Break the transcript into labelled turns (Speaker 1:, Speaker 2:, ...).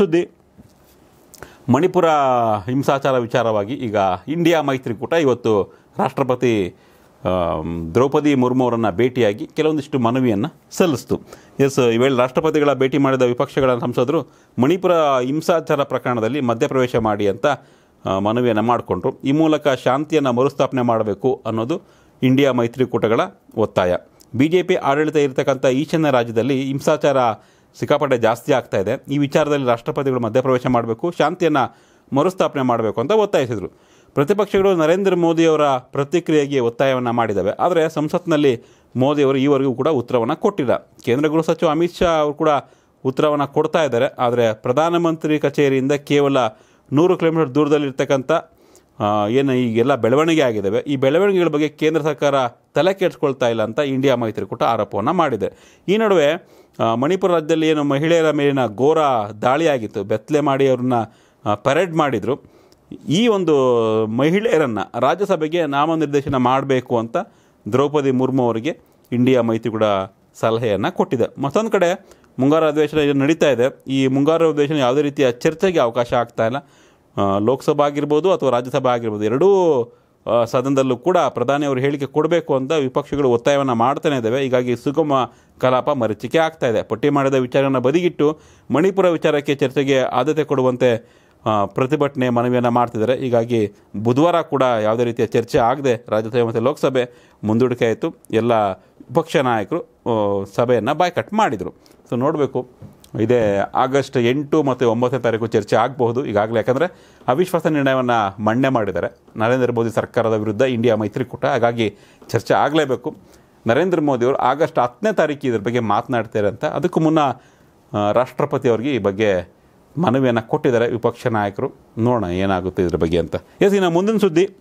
Speaker 1: ಸುದ್ದಿ ಮಣಿಪುರ ಹಿಂಸಾಚಾರ ವಿಚಾರವಾಗಿ ಈಗ ಇಂಡಿಯಾ ಮೈತ್ರಿಕೂಟ ಇವತ್ತು ರಾಷ್ಟ್ರಪತಿ ದ್ರೌಪದಿ ಮುರ್ಮು ಅವರನ್ನು ಭೇಟಿಯಾಗಿ ಕೆಲವೊಂದಿಷ್ಟು ಮನವಿಯನ್ನು ಸಲ್ಲಿಸ್ತು ಎಸ್ ಈ ವೇಳೆ ರಾಷ್ಟ್ರಪತಿಗಳ ಭೇಟಿ ಮಾಡಿದ ವಿಪಕ್ಷಗಳ ಸಂಸದರು ಮಣಿಪುರ ಹಿಂಸಾಚಾರ ಪ್ರಕರಣದಲ್ಲಿ ಮಧ್ಯಪ್ರವೇಶ ಮಾಡಿ ಅಂತ ಮನವಿಯನ್ನು ಮಾಡಿಕೊಂಡ್ರು ಈ ಮೂಲಕ ಶಾಂತಿಯನ್ನು ಮರುಸ್ಥಾಪನೆ ಮಾಡಬೇಕು ಅನ್ನೋದು ಇಂಡಿಯಾ ಮೈತ್ರಿಕೂಟಗಳ ಒತ್ತಾಯ ಬಿ ಜೆ ಪಿ ಆಡಳಿತ ಇರತಕ್ಕಂಥ ಈಶಾನ್ಯ ರಾಜ್ಯದಲ್ಲಿ ಹಿಂಸಾಚಾರ ಸಿಕ್ಕಾಪಟ್ಟೆ ಜಾಸ್ತಿ ಆಗ್ತಾ ಇದೆ ಈ ವಿಚಾರದಲ್ಲಿ ರಾಷ್ಟ್ರಪತಿಗಳು ಮಧ್ಯಪ್ರವೇಶ ಮಾಡಬೇಕು ಶಾಂತಿಯನ್ನು ಮರುಸ್ಥಾಪನೆ ಮಾಡಬೇಕು ಅಂತ ಒತ್ತಾಯಿಸಿದರು ಪ್ರತಿಪಕ್ಷಗಳು ನರೇಂದ್ರ ಮೋದಿಯವರ ಪ್ರತಿಕ್ರಿಯೆಗೆ ಒತ್ತಾಯವನ್ನು ಮಾಡಿದ್ದಾವೆ ಆದರೆ ಸಂಸತ್ನಲ್ಲಿ ಮೋದಿಯವರು ಈವರೆಗೂ ಕೂಡ ಉತ್ತರವನ್ನು ಕೊಟ್ಟಿಲ್ಲ ಕೇಂದ್ರ ಗೃಹ ಸಚಿವ ಅಮಿತ್ ಶಾ ಅವರು ಕೂಡ ಉತ್ತರವನ್ನು ಕೊಡ್ತಾ ಇದ್ದಾರೆ ಆದರೆ ಪ್ರಧಾನಮಂತ್ರಿ ಕಚೇರಿಯಿಂದ ಕೇವಲ ನೂರು ಕಿಲೋಮೀಟರ್ ದೂರದಲ್ಲಿರ್ತಕ್ಕಂಥ ಏನು ಈಗೆಲ್ಲ ಬೆಳವಣಿಗೆ ಆಗಿದ್ದಾವೆ ಈ ಬೆಳವಣಿಗೆಗಳ ಬಗ್ಗೆ ಕೇಂದ್ರ ಸರ್ಕಾರ ತಲೆ ಕೆಡಿಸ್ಕೊಳ್ತಾ ಇಲ್ಲ ಅಂತ ಇಂಡಿಯಾ ಮೈತ್ರಿಕೂಟ ಆರೋಪವನ್ನು ಮಾಡಿದೆ ಈ ನಡುವೆ ಮಣಿಪುರ ರಾಜ್ಯದಲ್ಲಿ ಏನು ಮಹಿಳೆಯರ ಮೇಲಿನ ಘೋರ ದಾಳಿಯಾಗಿತ್ತು ಬೆತ್ತಲೆ ಮಾಡಿ ಅವ್ರನ್ನ ಪರೇಡ್ ಮಾಡಿದರು ಈ ಒಂದು ಮಹಿಳೆಯರನ್ನು ರಾಜ್ಯಸಭೆಗೆ ನಾಮನಿರ್ದೇಶನ ಮಾಡಬೇಕು ಅಂತ ದ್ರೌಪದಿ ಮುರ್ಮು ಅವರಿಗೆ ಇಂಡಿಯಾ ಮೈತ್ರಿ ಕೂಡ ಸಲಹೆಯನ್ನು ಕೊಟ್ಟಿದೆ ಮತ್ತೊಂದು ಕಡೆ ಮುಂಗಾರು ಅಧಿವೇಶನ ಏನು ನಡೀತಾ ಇದೆ ಈ ಮುಂಗಾರು ಅಧಿವೇಶನ ಯಾವುದೇ ರೀತಿಯ ಚರ್ಚೆಗೆ ಅವಕಾಶ ಆಗ್ತಾ ಇಲ್ಲ ಲೋಕಸಭೆ ಆಗಿರ್ಬೋದು ಅಥವಾ ರಾಜ್ಯಸಭೆ ಆಗಿರ್ಬೋದು ಎರಡೂ ಸದನದಲ್ಲೂ ಕೂಡ ಪ್ರಧಾನಿಯವರು ಹೇಳಿಕೆ ಕೊಡಬೇಕು ಅಂತ ವಿಪಕ್ಷಗಳು ಒತ್ತಾಯವನ್ನು ಮಾಡ್ತಾನೆ ಇದ್ದಾವೆ ಹೀಗಾಗಿ ಸುಗಮ ಕಲಾಪ ಮರೀಚಿಕೆ ಆಗ್ತಾ ಇದೆ ಪಟ್ಟಿ ಮಾಡಿದ ವಿಚಾರವನ್ನು ಬದಿಗಿಟ್ಟು ಮಣಿಪುರ ವಿಚಾರಕ್ಕೆ ಚರ್ಚೆಗೆ ಆದ್ಯತೆ ಕೊಡುವಂತೆ ಪ್ರತಿಭಟನೆ ಮನವಿಯನ್ನು ಮಾಡ್ತಿದ್ದಾರೆ ಹೀಗಾಗಿ ಬುಧವಾರ ಕೂಡ ಯಾವುದೇ ರೀತಿಯ ಚರ್ಚೆ ಆಗದೆ ರಾಜ್ಯಸಭೆ ಮತ್ತು ಲೋಕಸಭೆ ಮುಂದೂಡಿಕೆ ಆಯಿತು ಎಲ್ಲ ವಿಪಕ್ಷ ನಾಯಕರು ಸಭೆಯನ್ನು ಬಾಯ್ಕಟ್ ಮಾಡಿದರು ಸೊ ನೋಡಬೇಕು ಇದೇ ಆಗಸ್ಟ್ ಎಂಟು ಮತ್ತು ಒಂಬತ್ತನೇ ತಾರೀಕು ಚರ್ಚೆ ಆಗಬಹುದು ಈಗಾಗಲೇ ಯಾಕಂದರೆ ಅವಿಶ್ವಾಸ ನಿರ್ಣಯವನ್ನು ಮಣ್ಣೆ ಮಾಡಿದ್ದಾರೆ ನರೇಂದ್ರ ಮೋದಿ ಸರ್ಕಾರದ ವಿರುದ್ಧ ಇಂಡಿಯಾ ಮೈತ್ರಿಕೂಟ ಹಾಗಾಗಿ ಚರ್ಚೆ ಆಗಲೇಬೇಕು ನರೇಂದ್ರ ಮೋದಿಯವರು ಆಗಸ್ಟ್ ಹತ್ತನೇ ತಾರೀಕು ಇದ್ರ ಬಗ್ಗೆ ಮಾತನಾಡ್ತಾರೆ ಅಂತ ಅದಕ್ಕೂ ಮುನ್ನ ರಾಷ್ಟ್ರಪತಿ ಅವರಿಗೆ ಈ ಬಗ್ಗೆ ಮನವಿಯನ್ನು ಕೊಟ್ಟಿದ್ದಾರೆ ವಿಪಕ್ಷ ನಾಯಕರು ನೋಡೋಣ ಏನಾಗುತ್ತೆ ಇದ್ರ ಬಗ್ಗೆ ಅಂತ ಎಸ್ ಇನ್ನು ಮುಂದಿನ ಸುದ್ದಿ